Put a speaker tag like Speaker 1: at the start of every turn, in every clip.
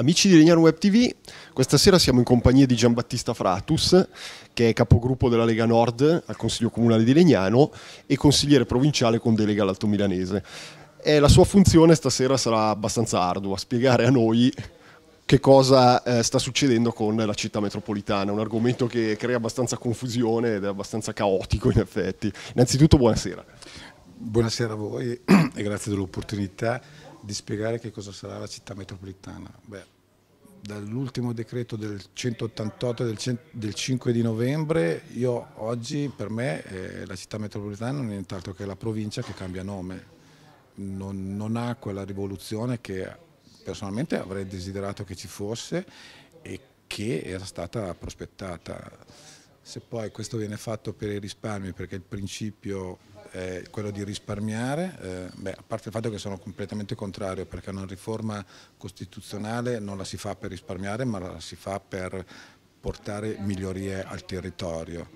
Speaker 1: Amici di Legnano Web TV, questa sera siamo in compagnia di Giambattista Fratus, che è capogruppo della Lega Nord al Consiglio Comunale di Legnano e consigliere provinciale con delega all'Alto Milanese. E eh, la sua funzione stasera sarà abbastanza ardua, spiegare a noi che cosa eh, sta succedendo con la città metropolitana, un argomento che crea abbastanza confusione ed è abbastanza caotico in effetti. Innanzitutto buonasera. Buonasera a voi e grazie dell'opportunità di spiegare che cosa sarà la città metropolitana.
Speaker 2: Beh, dall'ultimo decreto del 188 del, del, 5 di novembre, io oggi per me eh, la città metropolitana non è nient'altro che la provincia che cambia nome, non, non, ha quella rivoluzione che personalmente avrei desiderato che ci fosse e che era stata prospettata. Se poi questo viene fatto per i risparmi, perché il principio è quello di risparmiare, eh, beh, a parte il fatto che sono completamente contrario, perché una riforma costituzionale non la si fa per risparmiare, ma la si fa per portare migliorie al territorio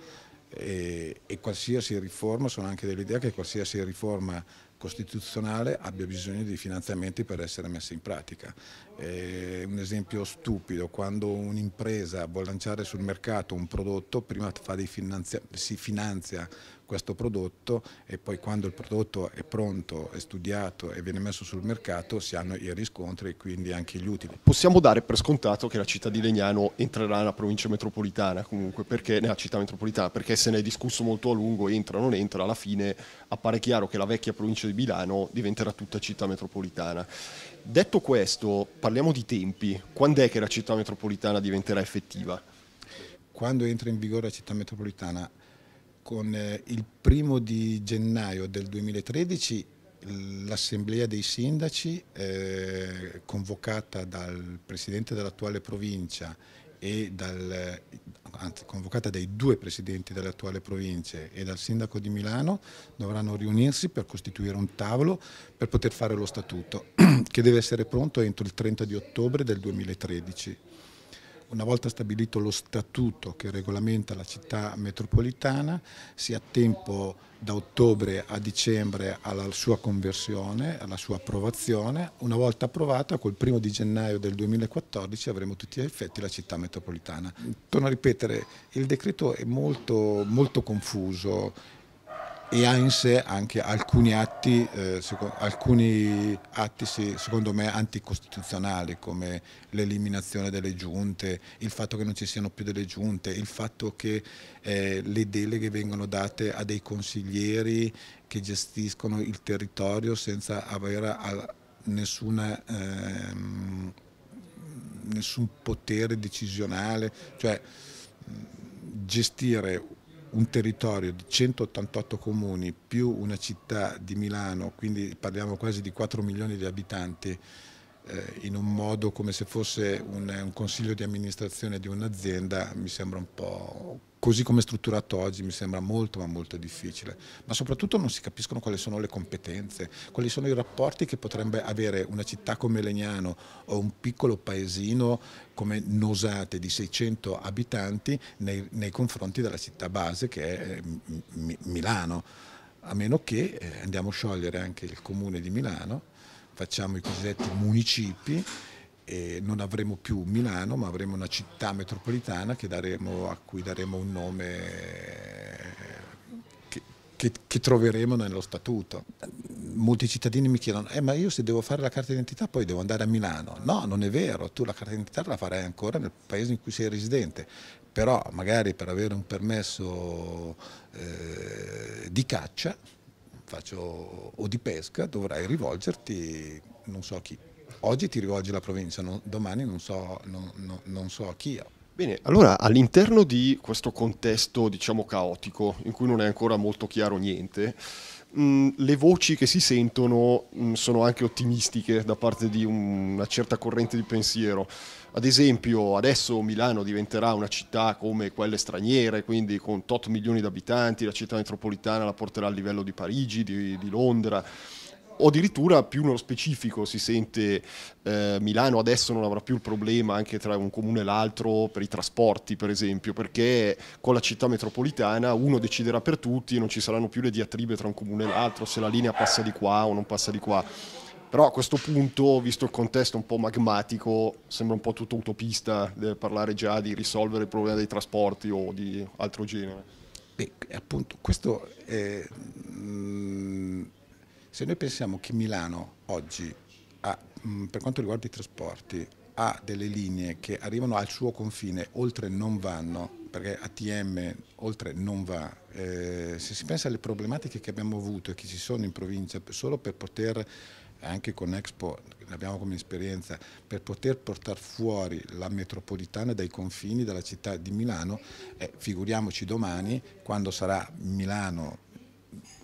Speaker 2: e, eh, e qualsiasi riforma, sono anche dell'idea che qualsiasi riforma costituzionale abbia bisogno di finanziamenti per essere messa in pratica. Eh, un esempio stupido, quando un'impresa vuole lanciare sul mercato un prodotto, prima si finanzia questo prodotto e poi quando il prodotto è pronto, è studiato e viene messo sul mercato si hanno i riscontri e quindi anche gli utili.
Speaker 1: Possiamo dare per scontato che la città di Legnano entrerà nella provincia metropolitana comunque, perché nella città metropolitana, perché se ne è discusso molto a lungo, entra o non entra, alla fine appare chiaro che la vecchia provincia di Milano diventerà tutta città metropolitana. Detto questo, parliamo di tempi. Quando è che la città metropolitana diventerà effettiva?
Speaker 2: Quando entra in vigore la città metropolitana con eh, il primo di gennaio del 2013 l'assemblea dei sindaci eh, convocata dal presidente dell'attuale provincia e dal, anzi, convocata dai due presidenti dell'attuale provincia e dal sindaco di Milano dovranno riunirsi per costituire un tavolo per poter fare lo statuto che deve essere pronto entro il 30 di ottobre del 2013. Una volta stabilito lo statuto che regolamenta la città metropolitana, si ha tempo da ottobre a dicembre alla sua conversione, alla sua approvazione. Una volta approvata, col primo di gennaio del 2014 avremo tutti gli effetti la città metropolitana. Torno a ripetere, il decreto è molto, molto confuso e ha in sé anche alcuni atti, eh, secondo, alcuni atti sì, secondo me anticostituzionali come l'eliminazione delle giunte, il fatto che non ci siano più delle giunte, il fatto che eh, le deleghe vengono date a dei consiglieri che gestiscono il territorio senza avere nessuna... Ehm, nessun potere decisionale, cioè gestire un territorio di 188 comuni più una città di Milano, quindi parliamo quasi di 4 milioni di abitanti, eh, in un modo come se fosse un, un consiglio di amministrazione di un'azienda, mi sembra un po' così come è strutturato oggi mi sembra molto ma molto difficile, ma soprattutto non si capiscono quali sono le competenze, quali sono i rapporti che potrebbe avere una città come Legnano o un piccolo paesino come Nosate di 600 abitanti nei, nei confronti della città base che è eh, Milano, a meno che eh, andiamo a sciogliere anche il comune di Milano, facciamo i cosiddetti municipi e non avremo più Milano ma avremo una città metropolitana daremo, a cui daremo un nome che, che, troveremo nello statuto. Molti cittadini mi chiedono, eh, ma io se devo fare la carta d'identità poi devo andare a Milano. No, non è vero, tu la carta d'identità la farai ancora nel paese in cui sei residente, però magari per avere un permesso eh, di caccia faccio, o di pesca dovrai rivolgerti non so a chi, oggi ti rivolgi alla provincia, non, domani non so, non, non, non so a chi.
Speaker 1: Bene, allora all'interno di questo contesto diciamo caotico, in cui non è ancora molto chiaro niente, mm, le voci che si sentono mm, sono anche ottimistiche da parte di una certa corrente di pensiero. Ad esempio, adesso Milano diventerà una città come quelle straniere, quindi con tot milioni di abitanti, la città metropolitana la porterà al livello di Parigi, di, di Londra o addirittura più nello specifico si sente eh, Milano adesso non avrà più il problema anche tra un comune e l'altro per i trasporti per esempio perché con la città metropolitana uno deciderà per tutti e non ci saranno più le diatribe tra un comune e l'altro se la linea passa di qua o non passa di qua però a questo punto, visto il contesto un po' magmatico, sembra un po' tutto utopista eh, parlare già di risolvere il problema dei trasporti o di altro genere. Beh, appunto, questo eh, mh mm,
Speaker 2: se noi pensiamo che Milano oggi, ha, mm, per quanto riguarda i trasporti, ha delle linee che arrivano al suo confine, oltre non vanno, perché ATM oltre non va, eh, se si pensa alle problematiche che abbiamo avuto e che ci sono in provincia, solo per poter, anche con Expo, l'abbiamo come esperienza, per poter portare fuori la metropolitana dai confini della città di Milano, eh, figuriamoci domani quando sarà Milano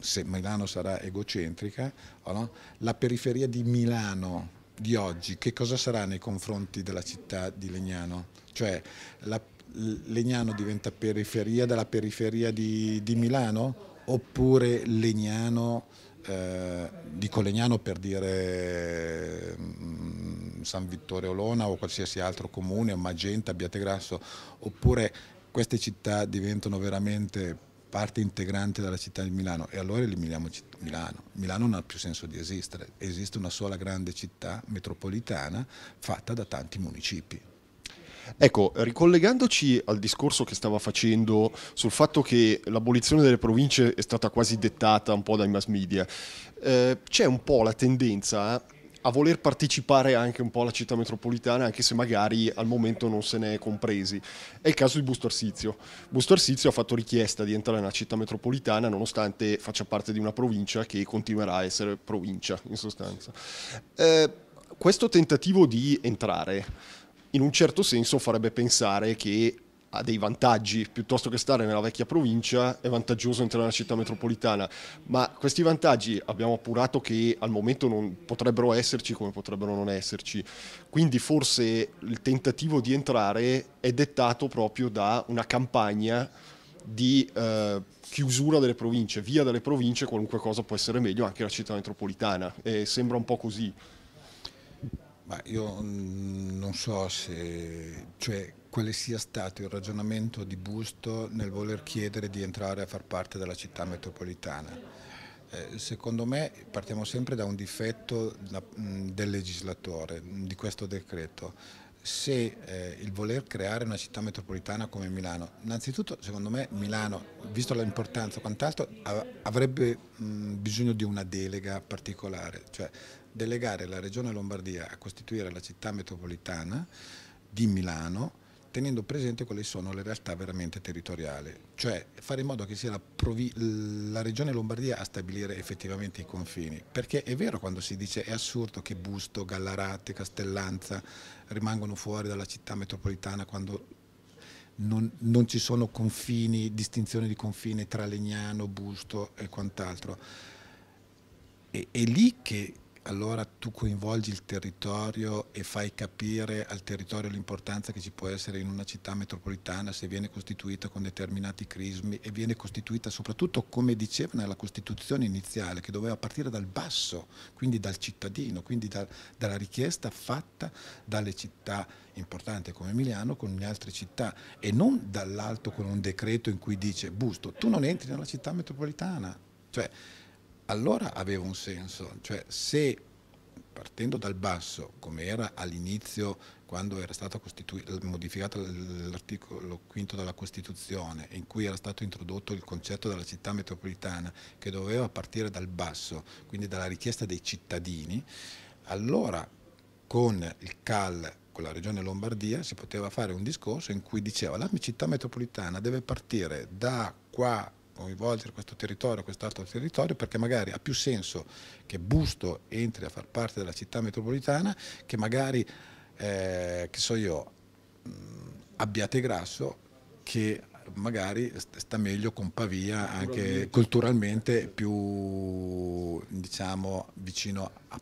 Speaker 2: se Milano sarà egocentrica, no? la periferia di Milano di oggi, che cosa sarà nei confronti della città di Legnano? Cioè la, Legnano diventa periferia della periferia di, di Milano oppure Legnano, eh, dico Legnano per dire mh, mm, San Vittorio Olona o qualsiasi altro comune, Magenta, Biategrasso, oppure queste città diventano veramente parte integrante della città di Milano e allora eliminiamo Milano. Milano non ha più senso di esistere, esiste una sola grande città metropolitana fatta da tanti
Speaker 1: municipi. Ecco, ricollegandoci al discorso che stava facendo sul fatto che l'abolizione delle province è stata quasi dettata un po' dai mass media, eh, c'è un po' la tendenza a voler partecipare anche un po' alla città metropolitana, anche se magari al momento non se ne è compresi. È il caso di Busto Arsizio. Busto Arsizio ha fatto richiesta di entrare nella città metropolitana nonostante faccia parte di una provincia che continuerà a essere provincia, in sostanza. Eh, questo tentativo di entrare in un certo senso farebbe pensare che ha dei vantaggi piuttosto che stare nella vecchia provincia è vantaggioso entrare nella città metropolitana ma questi vantaggi abbiamo appurato che al momento non potrebbero esserci come potrebbero non esserci quindi forse il tentativo di entrare è dettato proprio da una campagna di eh, chiusura delle province, via dalle province qualunque cosa può essere meglio, anche la città metropolitana. E sembra un po' così. Ma io mm,
Speaker 2: non so se... Cioè, quale sia stato il ragionamento di Busto nel voler chiedere di entrare a far parte della città metropolitana. Eh, secondo me partiamo sempre da un difetto mm, del legislatore mm, di questo decreto. Se eh, il voler creare una città metropolitana come Milano, innanzitutto secondo me Milano, visto l'importanza e quant'altro, avrebbe mm, bisogno di una delega particolare, cioè delegare la Regione Lombardia a costituire la città metropolitana di Milano tenendo presente quali sono le realtà veramente territoriali, cioè fare in modo che sia la, la, regione Lombardia a stabilire effettivamente i confini, perché è vero quando si dice è assurdo che Busto, Gallarate, Castellanza rimangono fuori dalla città metropolitana quando non, non ci sono confini, distinzioni di confine tra Legnano, Busto e quant'altro. È, è lì che allora tu coinvolgi il territorio e fai capire al territorio l'importanza che ci può essere in una città metropolitana se viene costituita con determinati crismi e viene costituita soprattutto come diceva nella Costituzione iniziale che doveva partire dal basso, quindi dal cittadino, quindi da, dalla richiesta fatta dalle città importanti come Milano con le altre città e non dall'alto con un decreto in cui dice Busto tu non entri nella città metropolitana. Cioè, allora aveva un senso, cioè se partendo dal basso, come era all'inizio quando era stato modificato l'articolo quinto della Costituzione, in cui era stato introdotto il concetto della città metropolitana, che doveva partire dal basso, quindi dalla richiesta dei cittadini, allora con il CAL, con la regione Lombardia, si poteva fare un discorso in cui diceva la città metropolitana deve partire da qua coinvolgere questo territorio, quest'altro territorio, perché magari ha più senso che Busto entri a far parte della città metropolitana che magari, eh, che so io, mm, Abbiate Grasso che magari sta meglio con Pavia anche culturalmente più diciamo
Speaker 1: vicino a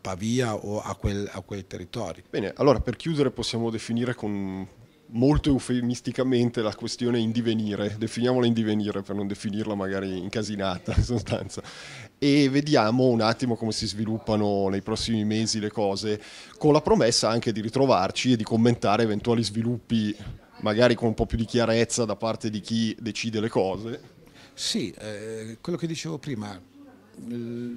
Speaker 1: Pavia o a quei territori. Bene, allora per chiudere possiamo definire con molto eufemisticamente la questione in divenire, definiamola in divenire per non definirla magari incasinata in sostanza, e vediamo un attimo come si sviluppano nei prossimi mesi le cose, con la promessa anche di ritrovarci e di commentare eventuali sviluppi magari con un po' più di chiarezza da parte di chi decide le cose.
Speaker 2: Sì, eh, quello che dicevo prima,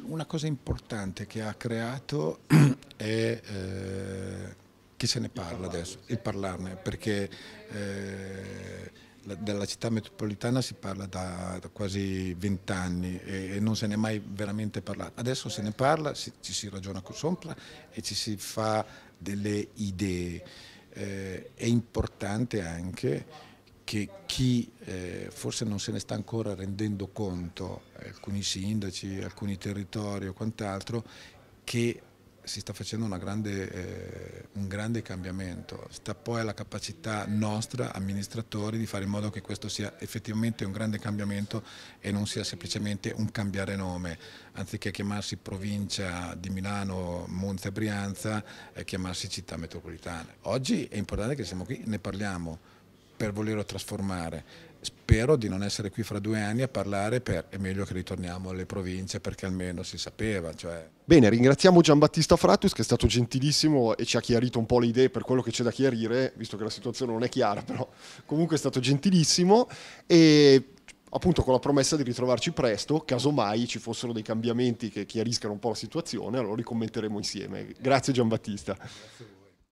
Speaker 2: una cosa importante che ha creato è... Eh, chi se ne parla adesso? Il parlarne, perché eh, della città metropolitana si parla da, da quasi vent'anni e, e, non se ne è mai veramente parlato. Adesso se ne parla, si, ci si ragiona sopra e ci si fa delle idee. Eh, è importante anche che chi eh, forse non se ne sta ancora rendendo conto, alcuni sindaci, alcuni territori o quant'altro, che si sta facendo grande, eh, un grande cambiamento, sta poi alla capacità nostra, amministratori, di fare in modo che questo sia effettivamente un grande cambiamento e non sia semplicemente un cambiare nome, anziché chiamarsi provincia di Milano, Monza e Brianza, eh, chiamarsi città metropolitana. Oggi è importante che siamo qui, ne parliamo per volerlo trasformare spero di non essere qui fra due anni a parlare per è meglio che ritorniamo alle province perché almeno si sapeva. Cioè.
Speaker 1: Bene, ringraziamo Giambattista Fratus che è stato gentilissimo e ci ha chiarito un po' le idee per quello che c'è da chiarire, visto che la situazione non è chiara, però comunque è stato gentilissimo e appunto con la promessa di ritrovarci presto, caso mai ci fossero dei cambiamenti che chiariscano un po' la situazione, allora li commenteremo insieme. Grazie Giambattista. Grazie.